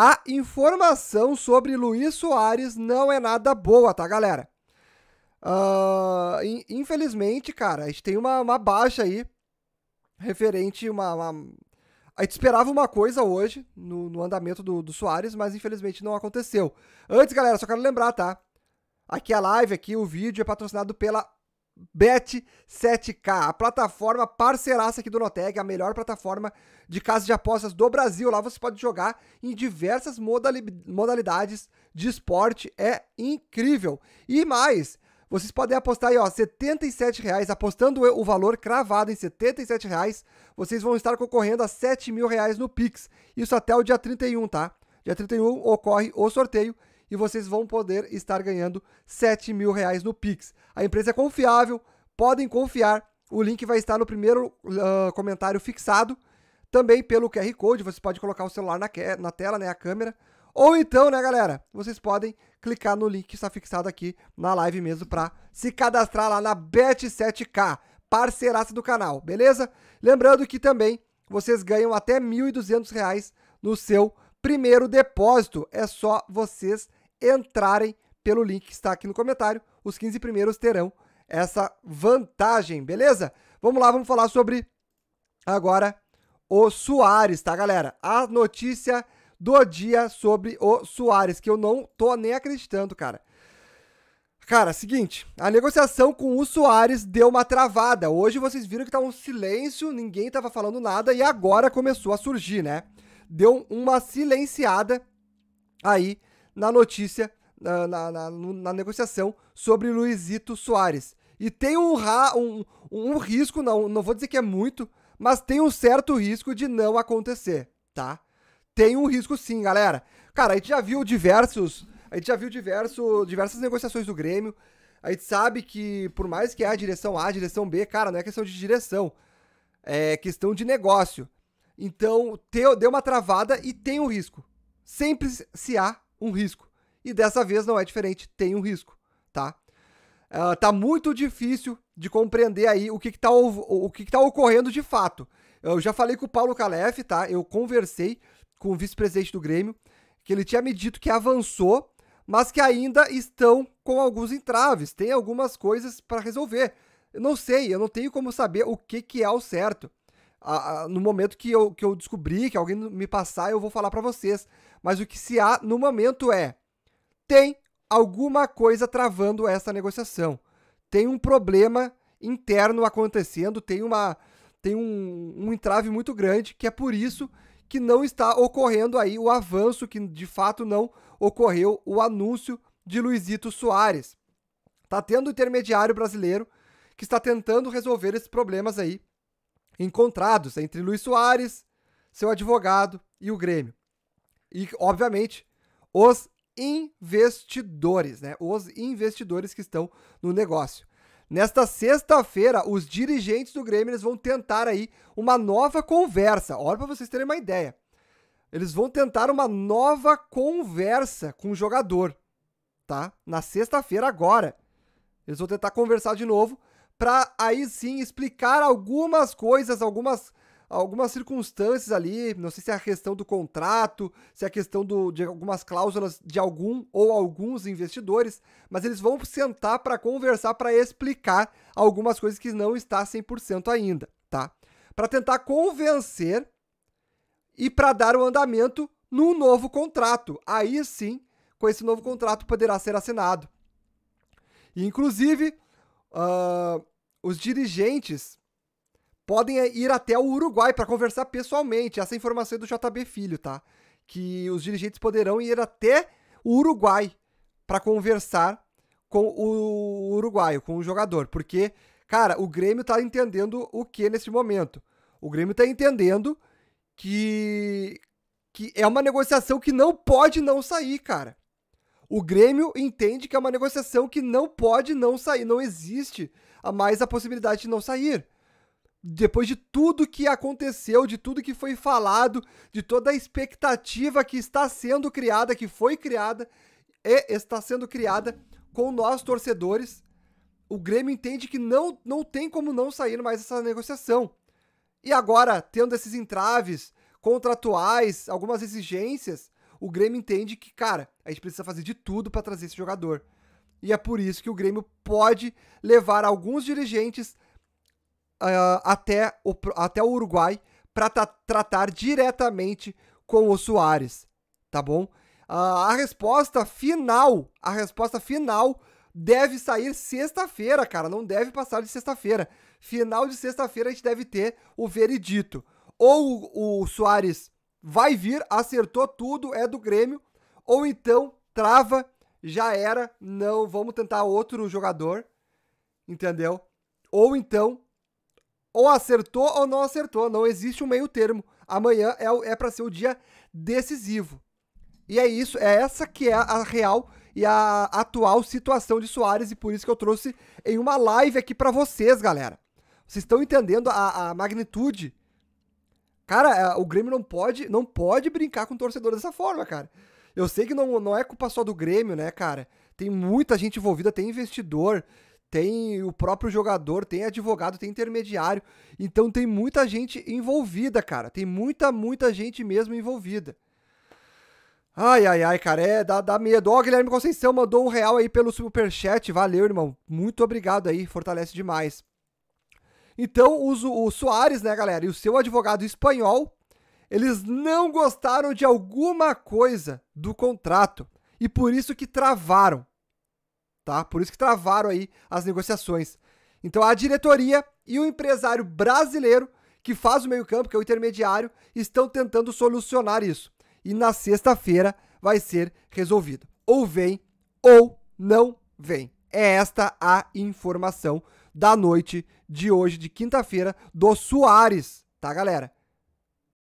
a informação sobre Luiz Soares não é nada boa, tá, galera? Uh, infelizmente, cara, a gente tem uma, uma baixa aí referente uma, uma, A gente esperava uma coisa hoje no, no andamento do, do Soares, mas infelizmente não aconteceu. Antes, galera, só quero lembrar, tá? Aqui a live, aqui o vídeo é patrocinado pela Bet7k, a plataforma parceiraça aqui do Noteg, a melhor plataforma de casa de apostas do Brasil. Lá você pode jogar em diversas modali modalidades de esporte, é incrível. E mais, vocês podem apostar aí, ó, R$ apostando o valor cravado em R$ vocês vão estar concorrendo a R$ mil reais no Pix. Isso até o dia 31, tá? Dia 31 ocorre o sorteio e vocês vão poder estar ganhando 7 mil reais no Pix. A empresa é confiável, podem confiar. O link vai estar no primeiro uh, comentário fixado. Também pelo QR Code, você pode colocar o celular na, na tela, né, a câmera. Ou então, né, galera, vocês podem clicar no link que está fixado aqui na live mesmo para se cadastrar lá na Bet7k, parceiraça do canal, beleza? Lembrando que também vocês ganham até R$ 1.200 no seu primeiro depósito. É só vocês entrarem pelo link que está aqui no comentário. Os 15 primeiros terão essa vantagem, beleza? Vamos lá, vamos falar sobre agora o Soares, tá, galera? A notícia do dia sobre o Soares, que eu não tô nem acreditando, cara. Cara, seguinte, a negociação com o Soares deu uma travada. Hoje vocês viram que tá um silêncio, ninguém tava falando nada e agora começou a surgir, né? Deu uma silenciada aí na notícia, na, na, na, na negociação sobre Luizito Soares. E tem um, ra, um, um risco, não, não vou dizer que é muito, mas tem um certo risco de não acontecer, tá? Tem um risco sim, galera. Cara, a gente já viu diversos. A gente já viu diverso, diversas negociações do Grêmio. A gente sabe que, por mais que é a direção A, a direção B, cara, não é questão de direção. É questão de negócio. Então, deu uma travada e tem um risco. Sempre se há um risco. E dessa vez não é diferente, tem um risco, tá? Uh, tá muito difícil de compreender aí o que, que, tá, o, o que, que tá ocorrendo de fato. Eu já falei com o Paulo Calef, tá? Eu conversei com o vice-presidente do Grêmio, que ele tinha me dito que avançou, mas que ainda estão com alguns entraves, tem algumas coisas para resolver. Eu não sei, eu não tenho como saber o que, que é o certo. Ah, no momento que eu, que eu descobri que alguém me passar, eu vou falar para vocês mas o que se há no momento é: tem alguma coisa travando essa negociação. Tem um problema interno acontecendo, tem uma tem um, um entrave muito grande, que é por isso que não está ocorrendo aí o avanço, que de fato não ocorreu o anúncio de Luizito Soares. Está tendo um intermediário brasileiro que está tentando resolver esses problemas aí encontrados entre Luiz Soares, seu advogado e o Grêmio. E, obviamente, os investidores, né? Os investidores que estão no negócio. Nesta sexta-feira, os dirigentes do Grêmio eles vão tentar aí uma nova conversa. Olha para vocês terem uma ideia. Eles vão tentar uma nova conversa com o jogador, tá? Na sexta-feira agora. Eles vão tentar conversar de novo para aí sim explicar algumas coisas, algumas algumas circunstâncias ali, não sei se é a questão do contrato, se é a questão do, de algumas cláusulas de algum ou alguns investidores, mas eles vão sentar para conversar, para explicar algumas coisas que não está 100% ainda, tá? Para tentar convencer e para dar o andamento no novo contrato. Aí sim, com esse novo contrato poderá ser assinado. E, inclusive, uh, os dirigentes podem eh, ir até o Uruguai para conversar pessoalmente. Essa é informação é do JB Filho, tá? Que os dirigentes poderão ir até o Uruguai para conversar com o uruguaio, com o jogador, porque, cara, o Grêmio tá entendendo o que nesse momento? O Grêmio tá entendendo que que é uma negociação que não pode não sair, cara. O Grêmio entende que é uma negociação que não pode não sair, não existe a mais a possibilidade de não sair depois de tudo que aconteceu, de tudo que foi falado, de toda a expectativa que está sendo criada, que foi criada e está sendo criada com nós torcedores, o Grêmio entende que não, não tem como não sair mais essa negociação. E agora, tendo esses entraves contratuais, algumas exigências, o Grêmio entende que, cara, a gente precisa fazer de tudo para trazer esse jogador. E é por isso que o Grêmio pode levar alguns dirigentes uh, até, o, até o Uruguai para tra tratar diretamente com o Soares, tá bom? Uh, a resposta final, a resposta final deve sair sexta-feira, cara, não deve passar de sexta-feira. Final de sexta-feira a gente deve ter o veredito. Ou o, o Soares vai vir, acertou tudo, é do Grêmio, ou então trava, já era, não, vamos tentar outro jogador, entendeu? Ou então ou acertou ou não acertou. Não existe um meio termo. Amanhã é, é para ser o dia decisivo. E é isso, é essa que é a real e a atual situação de Soares e por isso que eu trouxe em uma live aqui para vocês, galera. Vocês estão entendendo a, a, magnitude? Cara, é, o Grêmio não pode, não pode brincar com o torcedor dessa forma, cara. Eu sei que não, não é culpa só do Grêmio, né, cara? Tem muita gente envolvida, tem investidor, tem o próprio jogador, tem advogado, tem intermediário. Então tem muita gente envolvida, cara. Tem muita, muita gente mesmo envolvida. Ai, ai, ai, cara, é, dá, dá medo. Ó, oh, Guilherme Conceição mandou um real aí pelo superchat. Valeu, irmão. Muito obrigado aí, fortalece demais. Então, os o Soares, né, galera, e o seu advogado espanhol, eles não gostaram de alguma coisa do contrato. E por isso que travaram tá? Por isso que travaram aí as negociações. Então a diretoria e o empresário brasileiro que faz o meio-campo, que é o intermediário, estão tentando solucionar isso. E na sexta-feira vai ser resolvido. Ou vem ou não vem. É esta a informação da noite de hoje, de quinta-feira, do Soares, tá, galera?